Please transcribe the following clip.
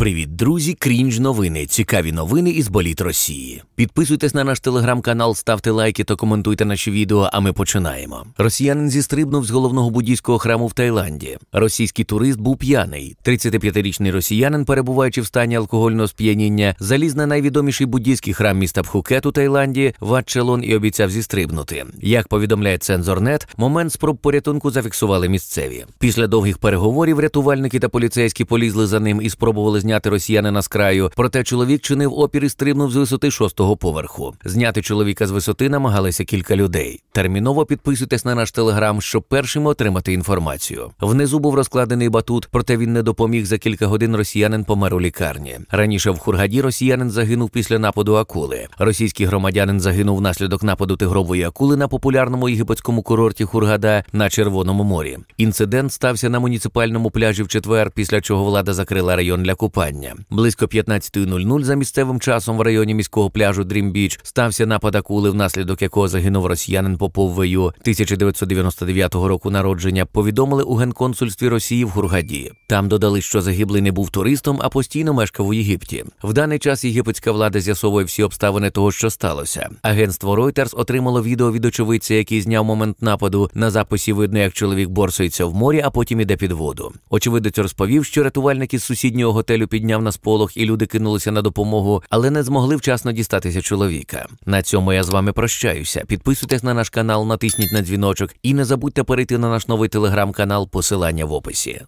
Привіт, друзі! Крінж новини. Цікаві новини із боліт Росії. Підписуйтесь на наш телеграм-канал, ставте лайки та коментуйте наші відео. А ми починаємо. Росіянин зістрибнув з головного буддійського храму в Таїланді. Російський турист був п'яний. 35-річний росіянин, перебуваючи в стані алкогольного сп'яніння, заліз на найвідоміший буддійський храм міста Пхукет у Таїланді, Ватчелон і обіцяв зістрибнути. Як повідомляє цензорнет, момент спроб порятунку зафіксували місцеві. Після довгих переговорів рятувальники та поліцейські полізли за ним і спробували зняти росіянина з краю. Проте чоловік чинив опір і стрибнув з висоти шостого поверху. Зняти чоловіка з висоти намагалися кілька людей. Терміново підписуйтесь на наш телеграм, щоб першими отримати інформацію. Внизу був розкладений батут, проте він не допоміг за кілька годин. Росіянин помер у лікарні. Раніше в Хургаді росіянин загинув після нападу акули. Російський громадянин загинув внаслідок нападу тигрової акули на популярному єгипетському курорті Хургада на Червоному морі. Інцидент стався на муніципальному пляжі в четвер, після чого влада закрила район для купа купання. Близько 15.00 за місцевим часом в районі міського пляжу Дрімбіч стався напад акули, внаслідок якого загинув росіянин Поповвею 1999 року народження. Повідомили у генконсульстві Росії в Гургаді. Там додали, що загиблий не був туристом, а постійно мешкав у Єгипті. В даний час єгипетська влада з'ясовує всі обставини того, що сталося. Агентство Reuters отримало відео від очевидця, який зняв момент нападу. На записі видно, як чоловік борсується в морі, а потім іде під воду. Очевидець розповів, що рятувальники з сусіднього готелю підняв на сполох, і люди кинулися на допомогу, але не змогли вчасно дістатися чоловіка. На цьому я з вами прощаюся. Підписуйтесь на наш канал, натисніть на дзвіночок і не забудьте перейти на наш новий телеграм-канал. Посилання в описі.